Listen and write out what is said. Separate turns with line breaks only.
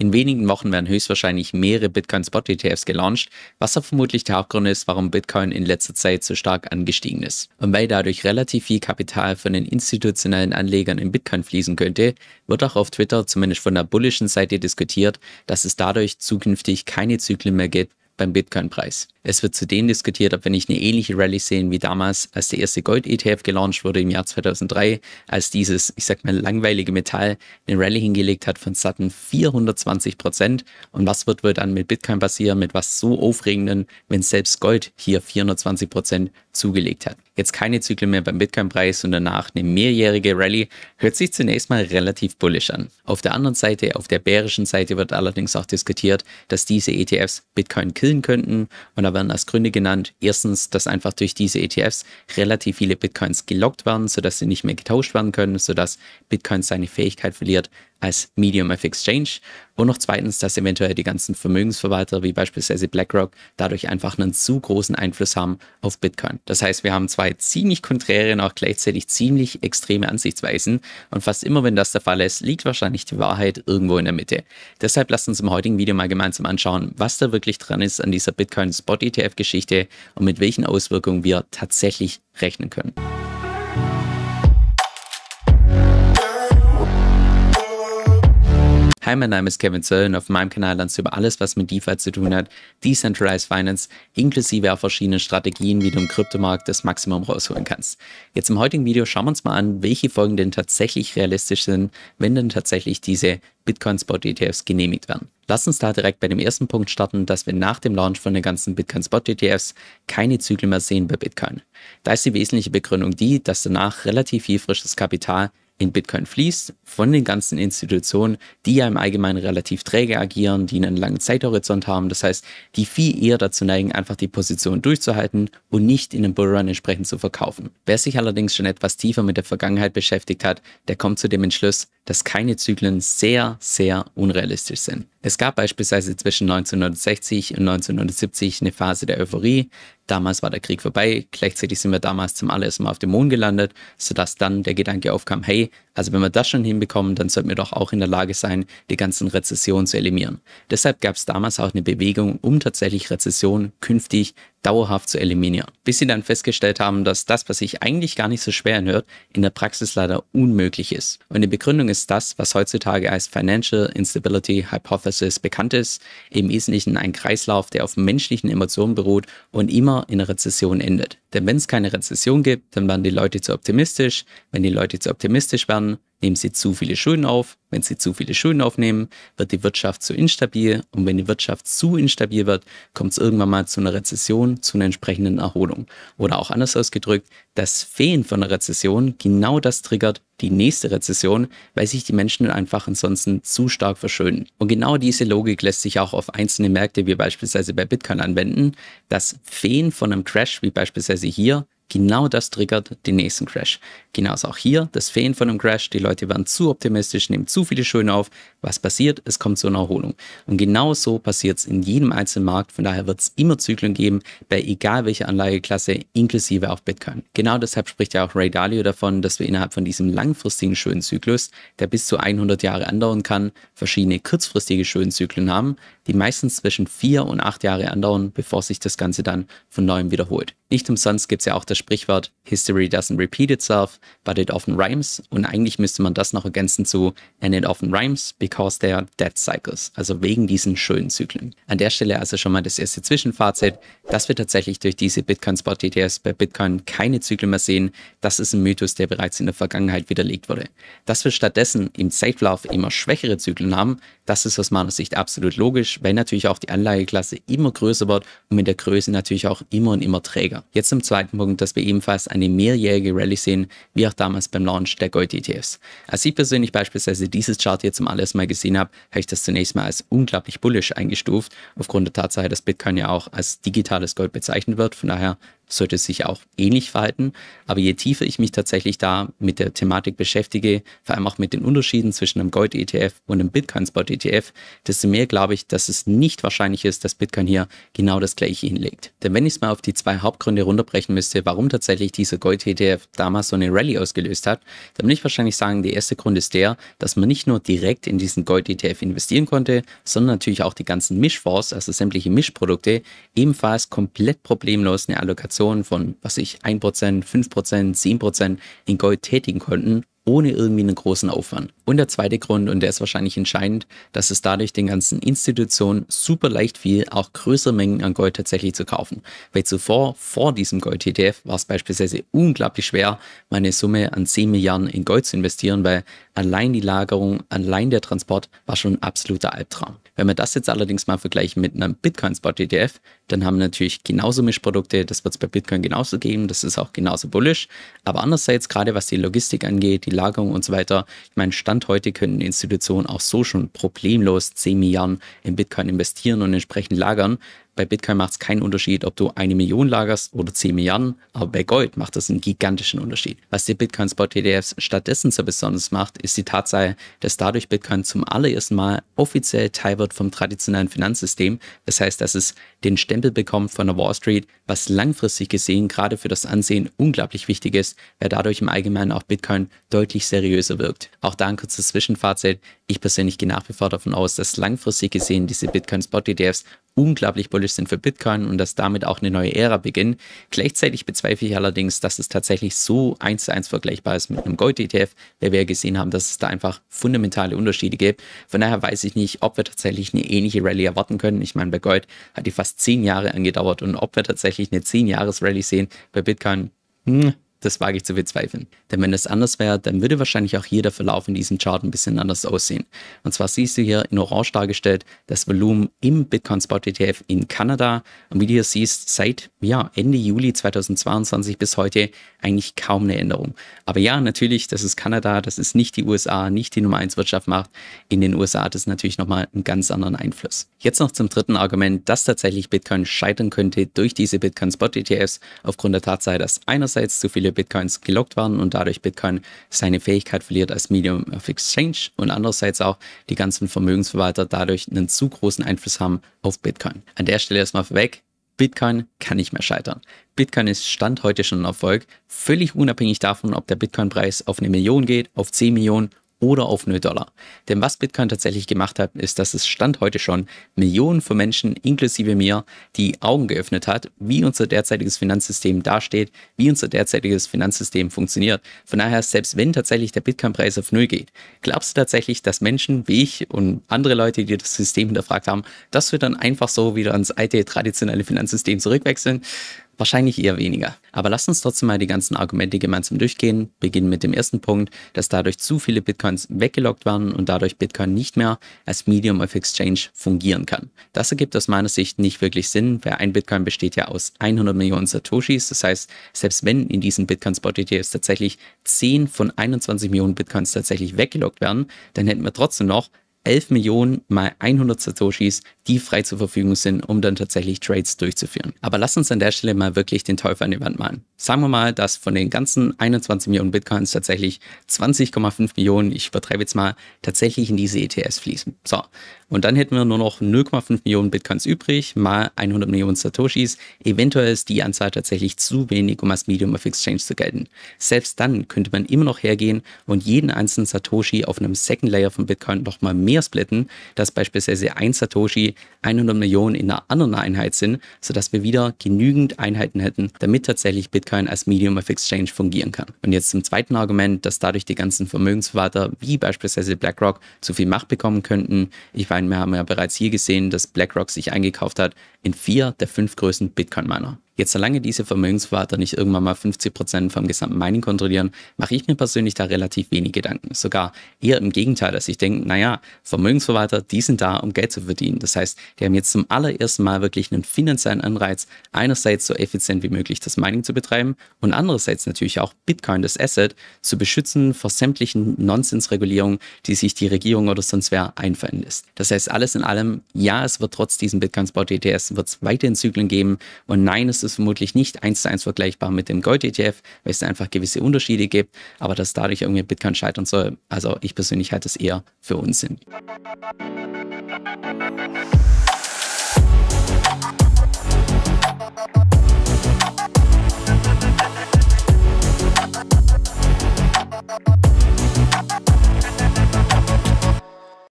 In wenigen Wochen werden höchstwahrscheinlich mehrere Bitcoin-Spot-ETFs gelauncht, was auch vermutlich der Hauptgrund ist, warum Bitcoin in letzter Zeit so stark angestiegen ist. Und weil dadurch relativ viel Kapital von den institutionellen Anlegern in Bitcoin fließen könnte, wird auch auf Twitter zumindest von der bullischen Seite diskutiert, dass es dadurch zukünftig keine Zyklen mehr gibt beim Bitcoin-Preis. Es wird zudem diskutiert, ob wir nicht eine ähnliche Rallye sehen wie damals, als der erste Gold-ETF gelauncht wurde im Jahr 2003, als dieses, ich sag mal, langweilige Metall eine Rallye hingelegt hat von satten 420 Prozent. Und was wird wohl dann mit Bitcoin passieren, mit was so aufregenden, wenn selbst Gold hier 420 Prozent zugelegt hat? Jetzt keine Zyklen mehr beim Bitcoin-Preis und danach eine mehrjährige Rallye hört sich zunächst mal relativ bullisch an. Auf der anderen Seite, auf der bärischen Seite wird allerdings auch diskutiert, dass diese ETFs Bitcoin killen könnten und aber werden als Gründe genannt. Erstens, dass einfach durch diese ETFs relativ viele Bitcoins gelockt werden, sodass sie nicht mehr getauscht werden können, sodass Bitcoin seine Fähigkeit verliert, als Medium of Exchange und noch zweitens, dass eventuell die ganzen Vermögensverwalter wie beispielsweise BlackRock dadurch einfach einen zu großen Einfluss haben auf Bitcoin. Das heißt, wir haben zwei ziemlich konträre und auch gleichzeitig ziemlich extreme Ansichtsweisen und fast immer, wenn das der Fall ist, liegt wahrscheinlich die Wahrheit irgendwo in der Mitte. Deshalb lasst uns im heutigen Video mal gemeinsam anschauen, was da wirklich dran ist an dieser Bitcoin Spot ETF Geschichte und mit welchen Auswirkungen wir tatsächlich rechnen können. Hi, mein Name ist Kevin Zöll und auf meinem Kanal lernst du über alles, was mit DeFi zu tun hat, Decentralized Finance, inklusive auch verschiedenen Strategien, wie du im Kryptomarkt das Maximum rausholen kannst. Jetzt im heutigen Video schauen wir uns mal an, welche Folgen denn tatsächlich realistisch sind, wenn denn tatsächlich diese Bitcoin-Spot-ETFs genehmigt werden. Lass uns da direkt bei dem ersten Punkt starten, dass wir nach dem Launch von den ganzen Bitcoin-Spot-ETFs keine Zyklen mehr sehen bei Bitcoin. Da ist die wesentliche Begründung die, dass danach relativ viel frisches Kapital in Bitcoin fließt von den ganzen Institutionen, die ja im Allgemeinen relativ träge agieren, die einen langen Zeithorizont haben. Das heißt, die viel eher dazu neigen, einfach die Position durchzuhalten und nicht in den Bullrun entsprechend zu verkaufen. Wer sich allerdings schon etwas tiefer mit der Vergangenheit beschäftigt hat, der kommt zu dem Entschluss, dass keine Zyklen sehr, sehr unrealistisch sind. Es gab beispielsweise zwischen 1960 und 1970 eine Phase der Euphorie, Damals war der Krieg vorbei, gleichzeitig sind wir damals zum allerersten Mal auf dem Mond gelandet, sodass dann der Gedanke aufkam, hey, also wenn wir das schon hinbekommen, dann sollten wir doch auch in der Lage sein, die ganzen Rezessionen zu eliminieren. Deshalb gab es damals auch eine Bewegung, um tatsächlich Rezessionen künftig dauerhaft zu eliminieren. Bis sie dann festgestellt haben, dass das, was sich eigentlich gar nicht so schwer anhört, in der Praxis leider unmöglich ist. Und die Begründung ist das, was heutzutage als Financial Instability Hypothesis bekannt ist, im Wesentlichen ein Kreislauf, der auf menschlichen Emotionen beruht und immer in einer Rezession endet. Denn wenn es keine Rezession gibt, dann werden die Leute zu optimistisch. Wenn die Leute zu optimistisch werden, Nehmen Sie zu viele Schulden auf. Wenn Sie zu viele Schulden aufnehmen, wird die Wirtschaft zu instabil. Und wenn die Wirtschaft zu instabil wird, kommt es irgendwann mal zu einer Rezession, zu einer entsprechenden Erholung. Oder auch anders ausgedrückt, das Fehlen von einer Rezession genau das triggert die nächste Rezession, weil sich die Menschen einfach ansonsten zu stark verschulden. Und genau diese Logik lässt sich auch auf einzelne Märkte wie beispielsweise bei Bitcoin anwenden. Das Fehlen von einem Crash wie beispielsweise hier Genau das triggert den nächsten Crash. Genauso auch hier, das Fehlen von einem Crash, die Leute werden zu optimistisch, nehmen zu viele Schulden auf. Was passiert? Es kommt zu einer Erholung. Und genau so passiert es in jedem einzelnen Markt. Von daher wird es immer Zyklen geben, bei egal welcher Anlageklasse, inklusive auch Bitcoin. Genau deshalb spricht ja auch Ray Dalio davon, dass wir innerhalb von diesem langfristigen Schuldenzyklus, der bis zu 100 Jahre andauern kann, verschiedene kurzfristige Schulden Zyklen haben, die meistens zwischen vier und acht Jahre andauern, bevor sich das Ganze dann von neuem wiederholt. Nicht umsonst gibt es ja auch das Sprichwort History doesn't repeat itself, but it often rhymes. Und eigentlich müsste man das noch ergänzen zu And it often rhymes because they are dead cycles, also wegen diesen schönen Zyklen. An der Stelle also schon mal das erste Zwischenfazit, dass wir tatsächlich durch diese Bitcoin-Spot tts bei Bitcoin keine Zyklen mehr sehen. Das ist ein Mythos, der bereits in der Vergangenheit widerlegt wurde. Dass wir stattdessen im safe Zeitlauf immer schwächere Zyklen haben, das ist aus meiner Sicht absolut logisch automatisch, weil natürlich auch die Anlageklasse immer größer wird und mit der Größe natürlich auch immer und immer träger. Jetzt zum zweiten Punkt, dass wir ebenfalls eine mehrjährige Rallye sehen, wie auch damals beim Launch der Gold-ETFs. Als ich persönlich beispielsweise dieses Chart hier zum allerersten Mal gesehen habe, habe ich das zunächst mal als unglaublich bullish eingestuft, aufgrund der Tatsache, dass Bitcoin ja auch als digitales Gold bezeichnet wird. Von daher sollte sich auch ähnlich verhalten. Aber je tiefer ich mich tatsächlich da mit der Thematik beschäftige, vor allem auch mit den Unterschieden zwischen einem Gold-ETF und einem Bitcoin-Spot-ETF, desto mehr glaube ich, dass es nicht wahrscheinlich ist, dass Bitcoin hier genau das gleiche hinlegt. Denn wenn ich es mal auf die zwei Hauptgründe runterbrechen müsste, warum tatsächlich dieser Gold-ETF damals so eine Rallye ausgelöst hat, dann würde ich wahrscheinlich sagen, der erste Grund ist der, dass man nicht nur direkt in diesen Gold-ETF investieren konnte, sondern natürlich auch die ganzen Mischfonds, also sämtliche Mischprodukte, ebenfalls komplett problemlos eine Allokation Transaktionen von, was ich, 1%, 5%, 10% in Gold tätigen konnten, ohne irgendwie einen großen Aufwand. Und der zweite Grund, und der ist wahrscheinlich entscheidend, dass es dadurch den ganzen Institutionen super leicht fiel, auch größere Mengen an Gold tatsächlich zu kaufen. Weil zuvor, vor diesem Gold-ETF, war es beispielsweise unglaublich schwer, meine Summe an 10 Milliarden in Gold zu investieren, weil allein die Lagerung, allein der Transport war schon ein absoluter Albtraum. Wenn wir das jetzt allerdings mal vergleichen mit einem Bitcoin-Spot-ETF, dann haben wir natürlich genauso Mischprodukte. Das wird es bei Bitcoin genauso geben. Das ist auch genauso bullisch. Aber andererseits, gerade was die Logistik angeht, die Lagerung und so weiter, ich meine, Stand heute können Institutionen auch so schon problemlos 10 Milliarden in Bitcoin investieren und entsprechend lagern bei Bitcoin macht es keinen Unterschied, ob du eine Million lagerst oder 10 Milliarden, aber bei Gold macht das einen gigantischen Unterschied. Was die Bitcoin Spot ETFs stattdessen so besonders macht, ist die Tatsache, dass dadurch Bitcoin zum allerersten Mal offiziell Teil wird vom traditionellen Finanzsystem. Das heißt, dass es den Stempel bekommt von der Wall Street, was langfristig gesehen gerade für das Ansehen unglaublich wichtig ist, weil dadurch im Allgemeinen auch Bitcoin deutlich seriöser wirkt. Auch da ein kurzes Zwischenfazit. Ich persönlich gehe nach wie vor davon aus, dass langfristig gesehen diese Bitcoin Spot ETFs unglaublich bullish sind für Bitcoin und dass damit auch eine neue Ära beginnt. Gleichzeitig bezweifle ich allerdings, dass es tatsächlich so eins zu eins vergleichbar ist mit einem Gold-ETF, weil wir ja gesehen haben, dass es da einfach fundamentale Unterschiede gibt. Von daher weiß ich nicht, ob wir tatsächlich eine ähnliche Rallye erwarten können. Ich meine, bei Gold hat die fast zehn Jahre angedauert und ob wir tatsächlich eine zehn Jahres Rallye sehen bei Bitcoin, hm, das wage ich zu bezweifeln. Denn wenn es anders wäre, dann würde wahrscheinlich auch hier der Verlauf in diesem Chart ein bisschen anders aussehen. Und zwar siehst du hier in Orange dargestellt das Volumen im Bitcoin Spot ETF in Kanada. Und wie du hier siehst, seit ja, Ende Juli 2022 bis heute eigentlich kaum eine Änderung. Aber ja, natürlich, das ist Kanada, das ist nicht die USA, nicht die Nummer 1 Wirtschaft macht. In den USA hat es natürlich nochmal einen ganz anderen Einfluss. Jetzt noch zum dritten Argument, dass tatsächlich Bitcoin scheitern könnte durch diese Bitcoin Spot ETFs aufgrund der Tatsache, dass einerseits zu viele viele Bitcoins gelockt werden und dadurch Bitcoin seine Fähigkeit verliert als Medium of Exchange und andererseits auch die ganzen Vermögensverwalter dadurch einen zu großen Einfluss haben auf Bitcoin. An der Stelle erstmal weg. Bitcoin kann nicht mehr scheitern. Bitcoin ist Stand heute schon ein Erfolg, völlig unabhängig davon, ob der Bitcoin-Preis auf eine Million geht, auf 10 Millionen oder auf 0 Dollar. Denn was Bitcoin tatsächlich gemacht hat, ist, dass es Stand heute schon Millionen von Menschen, inklusive mir, die Augen geöffnet hat, wie unser derzeitiges Finanzsystem dasteht, wie unser derzeitiges Finanzsystem funktioniert. Von daher, selbst wenn tatsächlich der Bitcoin-Preis auf 0 geht, glaubst du tatsächlich, dass Menschen wie ich und andere Leute, die das System hinterfragt haben, dass wir dann einfach so wieder ans alte traditionelle Finanzsystem zurückwechseln? Wahrscheinlich eher weniger. Aber lasst uns trotzdem mal die ganzen Argumente gemeinsam durchgehen. Beginnen mit dem ersten Punkt, dass dadurch zu viele Bitcoins weggelockt werden und dadurch Bitcoin nicht mehr als Medium of Exchange fungieren kann. Das ergibt aus meiner Sicht nicht wirklich Sinn, weil ein Bitcoin besteht ja aus 100 Millionen Satoshis. Das heißt, selbst wenn in diesen Bitcoin Spot ETFs tatsächlich 10 von 21 Millionen Bitcoins tatsächlich weggelockt werden, dann hätten wir trotzdem noch 11 Millionen mal 100 Satoshis, die frei zur Verfügung sind, um dann tatsächlich Trades durchzuführen. Aber lass uns an der Stelle mal wirklich den Teufel an die Wand malen. Sagen wir mal, dass von den ganzen 21 Millionen Bitcoins tatsächlich 20,5 Millionen, ich übertreibe jetzt mal, tatsächlich in diese ETS fließen. So, und dann hätten wir nur noch 0,5 Millionen Bitcoins übrig, mal 100 Millionen Satoshis. Eventuell ist die Anzahl tatsächlich zu wenig, um als Medium of Exchange zu gelten. Selbst dann könnte man immer noch hergehen und jeden einzelnen Satoshi auf einem Second Layer von Bitcoin nochmal mehr mehr splitten, dass beispielsweise ein Satoshi 100 Millionen in einer anderen Einheit sind, sodass wir wieder genügend Einheiten hätten, damit tatsächlich Bitcoin als Medium of Exchange fungieren kann. Und jetzt zum zweiten Argument, dass dadurch die ganzen Vermögensverwalter wie beispielsweise BlackRock zu viel Macht bekommen könnten. Ich meine, wir haben ja bereits hier gesehen, dass BlackRock sich eingekauft hat in vier der fünf größten Bitcoin-Miner. Jetzt, solange diese Vermögensverwalter nicht irgendwann mal 50% Prozent vom gesamten Mining kontrollieren, mache ich mir persönlich da relativ wenig Gedanken. Sogar eher im Gegenteil, dass ich denke, naja, Vermögensverwalter, die sind da, um Geld zu verdienen. Das heißt, die haben jetzt zum allerersten Mal wirklich einen finanziellen Anreiz, einerseits so effizient wie möglich das Mining zu betreiben und andererseits natürlich auch Bitcoin, das Asset, zu beschützen vor sämtlichen Nonsensregulierungen, die sich die Regierung oder sonst wer einfallen lässt. Das heißt, alles in allem, ja, es wird trotz diesem Bitcoins-Bot-ETS, wird es weiterhin Zyklen geben und nein, es ist ist vermutlich nicht eins zu eins vergleichbar mit dem Gold-ETF, weil es einfach gewisse Unterschiede gibt, aber dass dadurch irgendwie Bitcoin scheitern soll, also ich persönlich halte es eher für Unsinn. Thank you.